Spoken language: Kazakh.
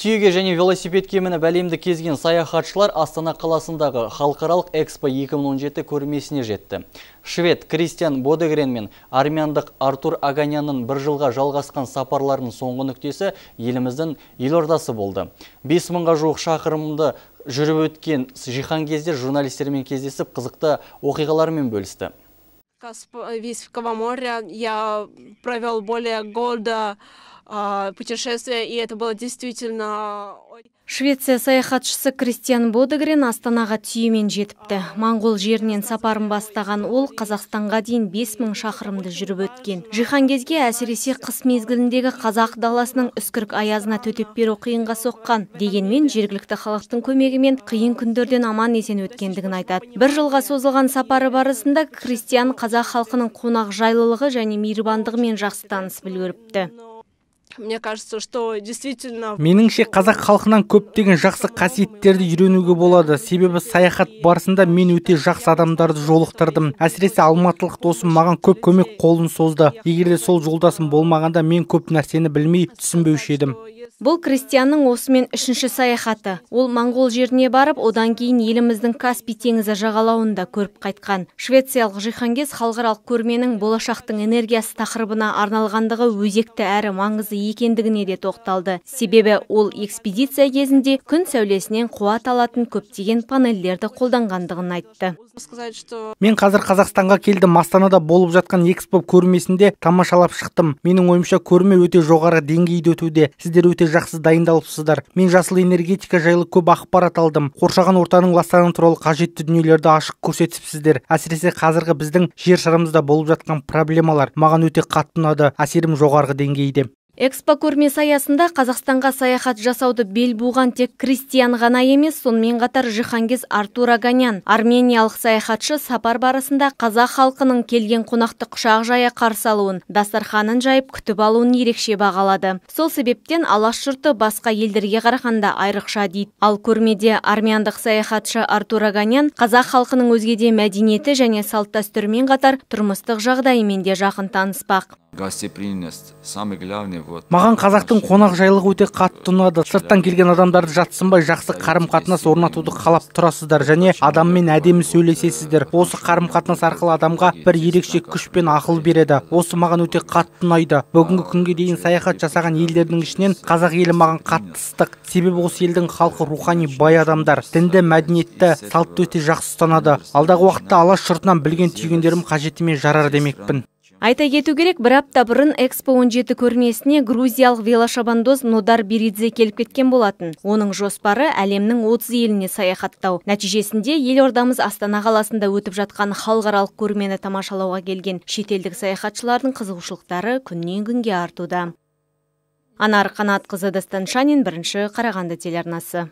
түйеге және велосипедке мініп бәлемді кезген саяхатшылар астана қаласындағы халықаралық экспо 2017 көрмесіне жетті швед кристиан бодегрен мен армяндық артур аганянның бір жылға жалғасқан сапарларының соңғы нүктесі еліміздің елордасы болды бес мыңға жуық шақырымды жүріп өткен кезде журналистермен кездесіп қызықты оқиғалармен бөлісті моря я провел более года путешествие, и это было действительно... Швеция саяхатшысы Кристиан Бодыгрен Астанаға түйемен жетіпті. Монгол жерінен сапарын бастаған ол Қазақстанға дейін 5000 шақырымды жүріп өткен. Жиһангезге әсіресе қыс мезгіліндегі қазақ даласының үскірік аязына төтеп беру қиынға соққан. Дегенмен жергілікті халықтың көмегімен қиын күндерден аман есен өткендігін айтады. Бір жылға созылған сапары барысында Кристиан қазақ халқының қонақ жайлылығы және мейірбандығымен жақсы танысып үлгеріпті мне кажется что действительно меніңше қазақ халқынан көптеген жақсы қасиеттерді үйренуге болады себебі саяхат барысында мен өте жақсы адамдарды жолықтырдым әсіресе алматылық досым маған көп көмек қолын созды егер де сол жолдасым болмағанда мен көп нәрсені білмей түсінбеуші едім бұл крестьянның осымен үшінші саяхаты ол моңғол жеріне барып одан кейін еліміздің каспий теңізі жағалауында көріп қайтқан швециялық жиһангез халықаралық көрменің болашақтың энергиясы тақырыбына арналғандығы өзекті әрі маңызды екендігіне де тоқталды себебі ол экспедиция кезінде күн сәулесінен қуат алатын көптеген панельдерді қолданғандығын айтты мен қазір қазақстанға келдім астанада болып жатқан экспо көрмесінде тамашалап шықтым менің ойымша көрме өте жоғары деңгейде өтуде сіздер өте жақсы дайындалыпсыздар мен жасыл энергетика жайлы көп ақпарат алдым қоршаған ортаның ластануы туралы қажетті дүниелерді ашық көрсетіпсіздер әсіресе қазіргі біздің жер шарымызда болып жатқан проблемалар маған өте қатты ұнады әсерім жоғарғы деңгейде экспо көрмесі аясында қазақстанға саяхат жасауды бел буған тек кристиан ғана емес сонымен қатар жиһангез артур аганян армениялық саяхатшы сапар барысында қазақ халқының келген қонақты құшақ жая қарсы алуын дастарханын жайып күтіп алуын ерекше бағалады сол себептен алаш жұрты басқа елдерге қарағанда айрықша дейді ал көрмеде армяндық саяхатшы артур аганян қазақ халқының өзге мәдениеті және салт дәстүрімен қатар тұрмыстық жағдайымен де жақын таныспақ гостеприимность маған қазақтың қонақжайлығы өте қатты ұнады сырттан келген адамдарды жатсынбай жақсы қарым қатынас орнатуды қалап тұрасыздар және адаммен әдемі сөйлесесіздер осы қарым қатынас арқылы адамға бір ерекше күш пен ақыл береді осы маған өте қатты ұнайды бүгінгі күнге дейін саяхат жасаған елдердің ішінен қазақ елі маған қатты ыстық себебі осы елдің халқы рухани бай адамдар дінді мәдениетті салтты өте жақсы ұстанады алдағы уақытта алаш жұртынан білген түйгендерім қажетіме жарар демекпін айта кету керек бір апта бұрын экспо 17 көрмесіне грузиялық велошабандоз нодар беридзе келіп кеткен болатын оның жоспары әлемнің 30 еліне саяхаттау нәтижесінде елордамыз астана қаласында өтіп жатқан халықаралық көрмені тамашалауға келген шетелдік саяхатшылардың қызығушылықтары күннен күнге артуда анар қанатқызы дастан шанин бірінші қарағанды телеарнасы